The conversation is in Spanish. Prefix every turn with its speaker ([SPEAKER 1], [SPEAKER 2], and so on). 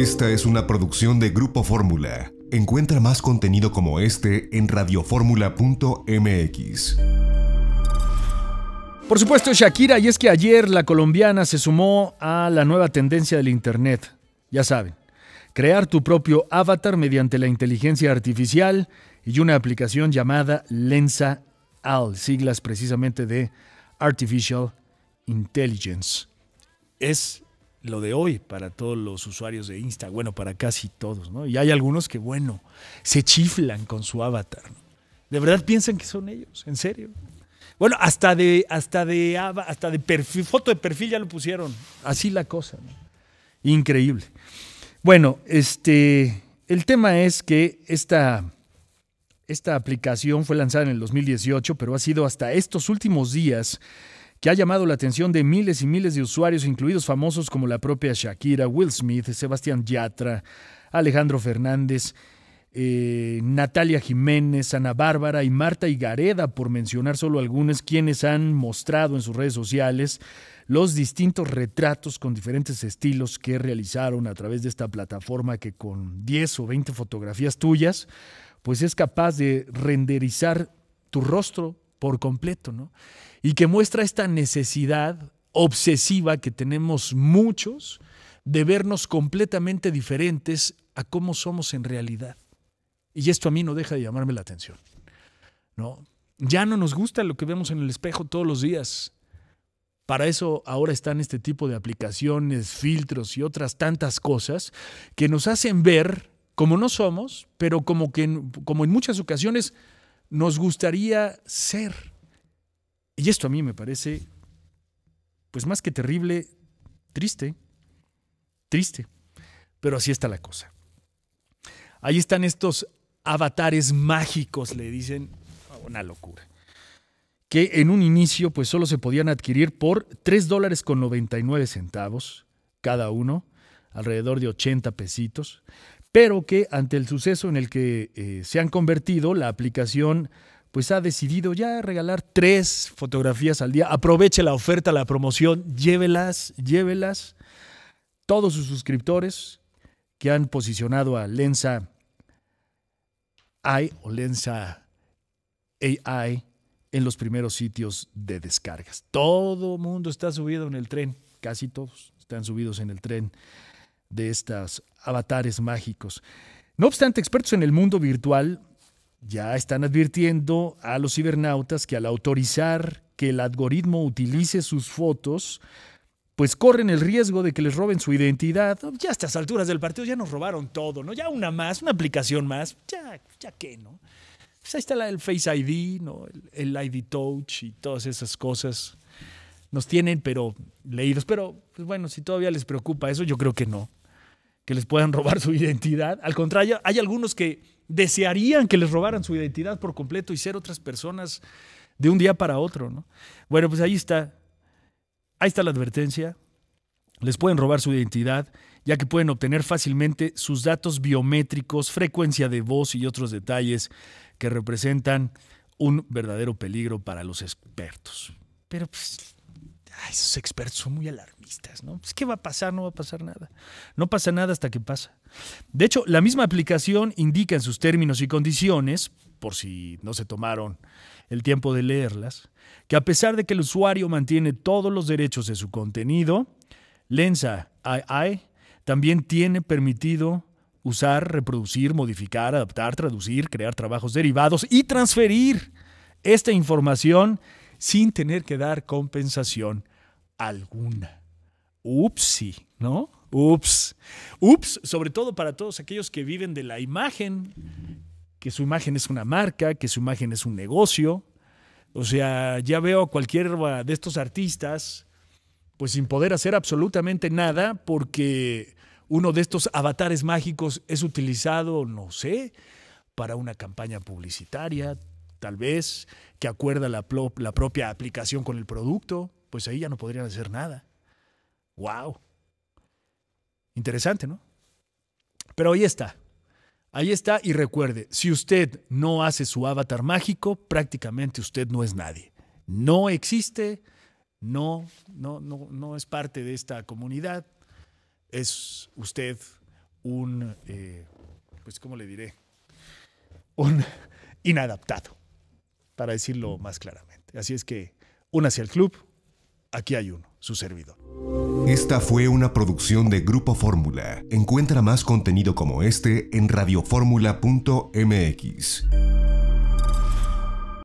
[SPEAKER 1] Esta es una producción de Grupo Fórmula. Encuentra más contenido como este en radioformula.mx. Por supuesto, Shakira, y es que ayer la colombiana se sumó a la nueva tendencia del Internet. Ya saben, crear tu propio avatar mediante la inteligencia artificial y una aplicación llamada Lensa AL, siglas precisamente de Artificial Intelligence. Es lo de hoy para todos los usuarios de Insta, bueno, para casi todos, ¿no? Y hay algunos que, bueno, se chiflan con su avatar. De verdad piensan que son ellos, en serio. Bueno, hasta de, hasta de, hasta de foto de perfil ya lo pusieron. Así la cosa, ¿no? Increíble. Bueno, este, el tema es que esta, esta aplicación fue lanzada en el 2018, pero ha sido hasta estos últimos días que ha llamado la atención de miles y miles de usuarios, incluidos famosos como la propia Shakira, Will Smith, Sebastián Yatra, Alejandro Fernández, eh, Natalia Jiménez, Ana Bárbara y Marta Igareda, por mencionar solo algunos, quienes han mostrado en sus redes sociales los distintos retratos con diferentes estilos que realizaron a través de esta plataforma que con 10 o 20 fotografías tuyas, pues es capaz de renderizar tu rostro, por completo, ¿no? Y que muestra esta necesidad obsesiva que tenemos muchos de vernos completamente diferentes a cómo somos en realidad. Y esto a mí no deja de llamarme la atención, ¿no? Ya no nos gusta lo que vemos en el espejo todos los días. Para eso ahora están este tipo de aplicaciones, filtros y otras tantas cosas que nos hacen ver como no somos, pero como que como en muchas ocasiones nos gustaría ser. Y esto a mí me parece, pues más que terrible, triste, triste. Pero así está la cosa. Ahí están estos avatares mágicos, le dicen, ah, una locura. Que en un inicio pues solo se podían adquirir por 3 dólares con 99 centavos cada uno, alrededor de 80 pesitos pero que ante el suceso en el que eh, se han convertido, la aplicación pues ha decidido ya regalar tres fotografías al día. Aproveche la oferta, la promoción, llévelas, llévelas. Todos sus suscriptores que han posicionado a Lensa AI o Lensa AI en los primeros sitios de descargas. Todo mundo está subido en el tren, casi todos están subidos en el tren de estos avatares mágicos. No obstante, expertos en el mundo virtual ya están advirtiendo a los cibernautas que al autorizar que el algoritmo utilice sus fotos, pues corren el riesgo de que les roben su identidad. Ya a estas alturas del partido ya nos robaron todo, ¿no? Ya una más, una aplicación más, ya, ya qué, ¿no? Pues ahí está el Face ID, ¿no? El, el, ID Touch y todas esas cosas. Nos tienen, pero leídos. Pero, pues bueno, si todavía les preocupa eso, yo creo que no que les puedan robar su identidad. Al contrario, hay algunos que desearían que les robaran su identidad por completo y ser otras personas de un día para otro. ¿no? Bueno, pues ahí está. Ahí está la advertencia. Les pueden robar su identidad, ya que pueden obtener fácilmente sus datos biométricos, frecuencia de voz y otros detalles que representan un verdadero peligro para los expertos. Pero pues, esos expertos son muy alarmistas, ¿no? Pues, ¿Qué va a pasar? No va a pasar nada. No pasa nada hasta que pasa. De hecho, la misma aplicación indica en sus términos y condiciones, por si no se tomaron el tiempo de leerlas, que a pesar de que el usuario mantiene todos los derechos de su contenido, Lensa AI también tiene permitido usar, reproducir, modificar, adaptar, traducir, crear trabajos derivados y transferir esta información sin tener que dar compensación alguna. Upsi, ¿no? Ups. Ups, sobre todo para todos aquellos que viven de la imagen, que su imagen es una marca, que su imagen es un negocio. O sea, ya veo a cualquier de estos artistas, pues sin poder hacer absolutamente nada, porque uno de estos avatares mágicos es utilizado, no sé, para una campaña publicitaria, tal vez, que acuerda la, propia aplicación con el producto, pues ahí ya no podrían hacer nada. ¡Wow! Interesante, ¿no? Pero ahí está. Ahí está y recuerde, si usted no hace su avatar mágico, prácticamente usted no es nadie. No existe, no, no, no, es parte de esta comunidad. Es usted un, eh, pues, ¿cómo le diré? Un inadaptado para decirlo más claramente. Así es que, hacia el club, aquí hay uno, su servidor. Esta fue una producción de Grupo Fórmula. Encuentra más contenido como este en radioformula.mx.